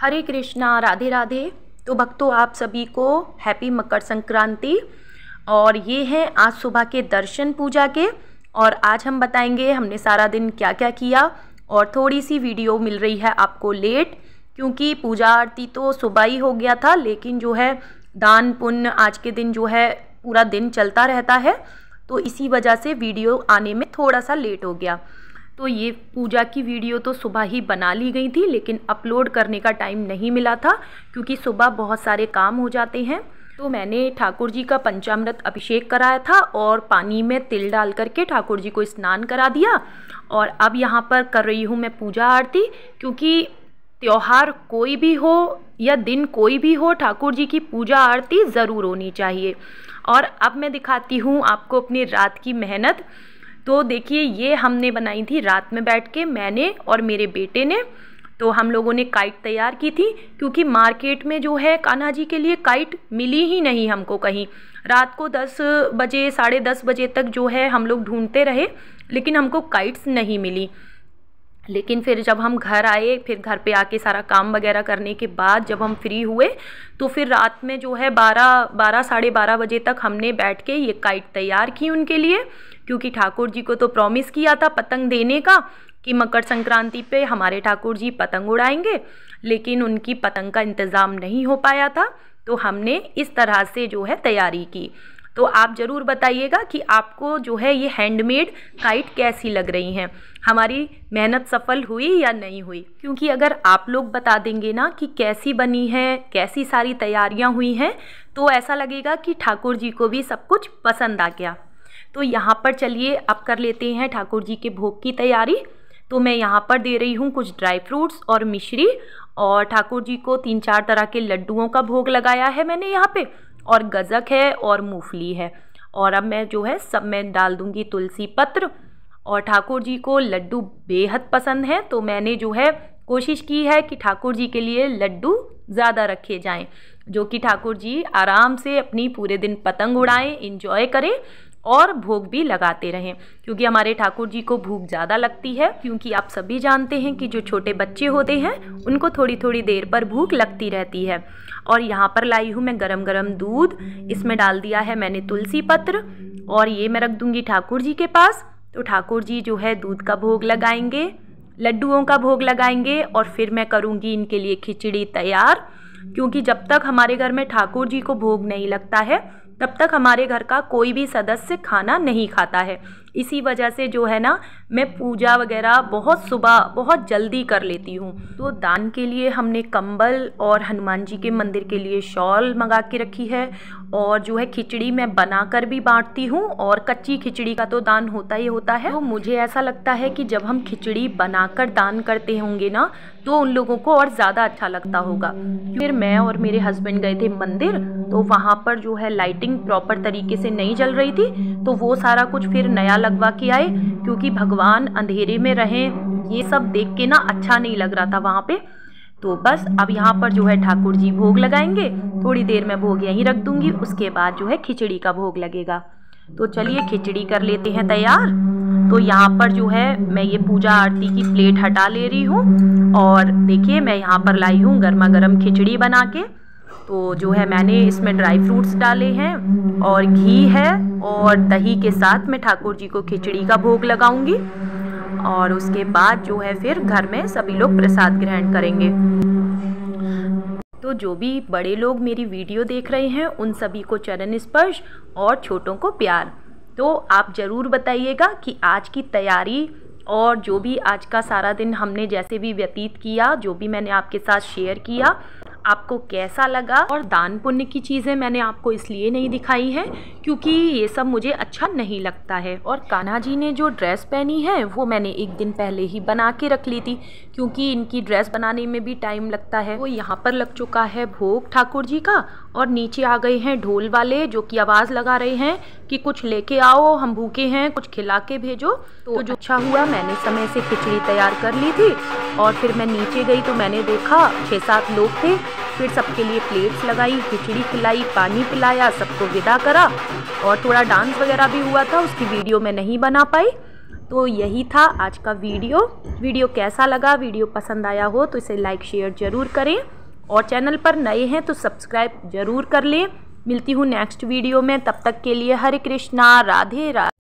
हरे कृष्णा राधे राधे तो भक्तों आप सभी को हैप्पी मकर संक्रांति और ये हैं आज सुबह के दर्शन पूजा के और आज हम बताएंगे हमने सारा दिन क्या क्या किया और थोड़ी सी वीडियो मिल रही है आपको लेट क्योंकि पूजा आरती तो सुबह ही हो गया था लेकिन जो है दान पुण्य आज के दिन जो है पूरा दिन चलता रहता है तो इसी वजह से वीडियो आने में थोड़ा सा लेट हो गया तो ये पूजा की वीडियो तो सुबह ही बना ली गई थी लेकिन अपलोड करने का टाइम नहीं मिला था क्योंकि सुबह बहुत सारे काम हो जाते हैं तो मैंने ठाकुर जी का पंचामृत अभिषेक कराया था और पानी में तिल डाल करके ठाकुर जी को स्नान करा दिया और अब यहाँ पर कर रही हूँ मैं पूजा आरती क्योंकि त्यौहार कोई भी हो या दिन कोई भी हो ठाकुर जी की पूजा आरती ज़रूर होनी चाहिए और अब मैं दिखाती हूँ आपको अपनी रात की मेहनत तो देखिए ये हमने बनाई थी रात में बैठ के मैंने और मेरे बेटे ने तो हम लोगों ने काइट तैयार की थी क्योंकि मार्केट में जो है कान्हा जी के लिए काइट मिली ही नहीं हमको कहीं रात को दस बजे साढ़े दस बजे तक जो है हम लोग ढूंढते रहे लेकिन हमको काइट्स नहीं मिली लेकिन फिर जब हम घर आए फिर घर पे आके सारा काम वगैरह करने के बाद जब हम फ्री हुए तो फिर रात में जो है बारह बारह साढ़े बारह बजे तक हमने बैठ के ये काइट तैयार की उनके लिए क्योंकि ठाकुर जी को तो प्रॉमिस किया था पतंग देने का कि मकर संक्रांति पे हमारे ठाकुर जी पतंग उड़ाएंगे लेकिन उनकी पतंग का इंतज़ाम नहीं हो पाया था तो हमने इस तरह से जो है तैयारी की तो आप ज़रूर बताइएगा कि आपको जो है ये हैंडमेड काइट कैसी लग रही हैं हमारी मेहनत सफल हुई या नहीं हुई क्योंकि अगर आप लोग बता देंगे ना कि कैसी बनी है कैसी सारी तैयारियां हुई हैं तो ऐसा लगेगा कि ठाकुर जी को भी सब कुछ पसंद आ गया तो यहाँ पर चलिए अब कर लेते हैं ठाकुर जी के भोग की तैयारी तो मैं यहाँ पर दे रही हूँ कुछ ड्राई फ्रूट्स और मिश्री और ठाकुर जी को तीन चार तरह के लड्डुओं का भोग लगाया है मैंने यहाँ पे और गज़क है और मूंगफली है और अब मैं जो है सब मैं डाल दूँगी तुलसी पत्र और ठाकुर जी को लड्डू बेहद पसंद हैं तो मैंने जो है कोशिश की है कि ठाकुर जी के लिए लड्डू ज़्यादा रखे जाएं जो कि ठाकुर जी आराम से अपनी पूरे दिन पतंग उड़ाएं इन्जॉय करें और भोग भी लगाते रहें क्योंकि हमारे ठाकुर जी को भूख ज़्यादा लगती है क्योंकि आप सभी जानते हैं कि जो छोटे बच्चे होते हैं उनको थोड़ी थोड़ी देर पर भूख लगती रहती है और यहाँ पर लाई हूँ मैं गरम गरम दूध इसमें डाल दिया है मैंने तुलसी पत्र और ये मैं रख दूँगी ठाकुर जी के पास तो ठाकुर जी जो है दूध का भोग लगाएंगे लड्डुओं का भोग लगाएंगे और फिर मैं करूँगी इनके लिए खिचड़ी तैयार क्योंकि जब तक हमारे घर में ठाकुर जी को भोग नहीं लगता है तब तक हमारे घर का कोई भी सदस्य खाना नहीं खाता है इसी वजह से जो है ना मैं पूजा वगैरह बहुत सुबह बहुत जल्दी कर लेती हूँ तो दान के लिए हमने कंबल और हनुमान जी के मंदिर के लिए शॉल मंगा के रखी है और जो है खिचड़ी मैं बना कर भी बांटती हूँ और कच्ची खिचड़ी का तो दान होता ही होता है तो मुझे ऐसा लगता है कि जब हम खिचड़ी बनाकर दान करते होंगे ना तो उन लोगों को और ज़्यादा अच्छा लगता होगा फिर मैं और मेरे हस्बैंड गए थे मंदिर तो वहाँ पर जो है लाइटिंग प्रॉपर तरीके से नहीं जल रही थी तो वो सारा कुछ फिर नया लग लगवा के आए क्योंकि भगवान अंधेरे में रहे ये सब देख के ना अच्छा नहीं लग रहा था वहाँ पे तो बस अब यहाँ पर जो है ठाकुर जी भोग लगाएंगे थोड़ी देर में भोग यहीं रख दूंगी उसके बाद जो है खिचड़ी का भोग लगेगा तो चलिए खिचड़ी कर लेते हैं तैयार तो यहाँ पर जो है मैं ये पूजा आरती की प्लेट हटा ले रही हूँ और देखिए मैं यहाँ पर लाई हूँ गर्मा गर्म खिचड़ी बना के तो जो है मैंने इसमें ड्राई फ्रूट्स डाले हैं और घी है और दही के साथ मैं ठाकुर जी को खिचड़ी का भोग लगाऊंगी और उसके बाद जो है फिर घर में सभी लोग प्रसाद ग्रहण करेंगे तो जो भी बड़े लोग मेरी वीडियो देख रहे हैं उन सभी को चरण स्पर्श और छोटों को प्यार तो आप ज़रूर बताइएगा कि आज की तैयारी और जो भी आज का सारा दिन हमने जैसे भी व्यतीत किया जो भी मैंने आपके साथ शेयर किया आपको कैसा लगा और दान पुण्य की चीज़ें मैंने आपको इसलिए नहीं दिखाई हैं क्योंकि ये सब मुझे अच्छा नहीं लगता है और कान्हा जी ने जो ड्रेस पहनी है वो मैंने एक दिन पहले ही बना के रख ली थी क्योंकि इनकी ड्रेस बनाने में भी टाइम लगता है वो यहाँ पर लग चुका है भोग ठाकुर जी का और नीचे आ गए हैं ढोल वाले जो कि आवाज़ लगा रहे हैं कि कुछ लेके आओ हम भूखे हैं कुछ खिला के भेजो तो जो अच्छा हुआ मैंने समय से खिचड़ी तैयार कर ली थी और फिर मैं नीचे गई तो मैंने देखा छः सात लोग थे फिर सबके लिए प्लेट्स लगाई खिचड़ी खिलाई पानी पिलाया सबको विदा करा और थोड़ा डांस वगैरह भी हुआ था उसकी वीडियो मैं नहीं बना पाई तो यही था आज का वीडियो वीडियो कैसा लगा वीडियो पसंद आया हो तो इसे लाइक शेयर ज़रूर करें और चैनल पर नए हैं तो सब्सक्राइब ज़रूर कर लें मिलती हूँ नेक्स्ट वीडियो में तब तक के लिए हरे कृष्णा राधे राधे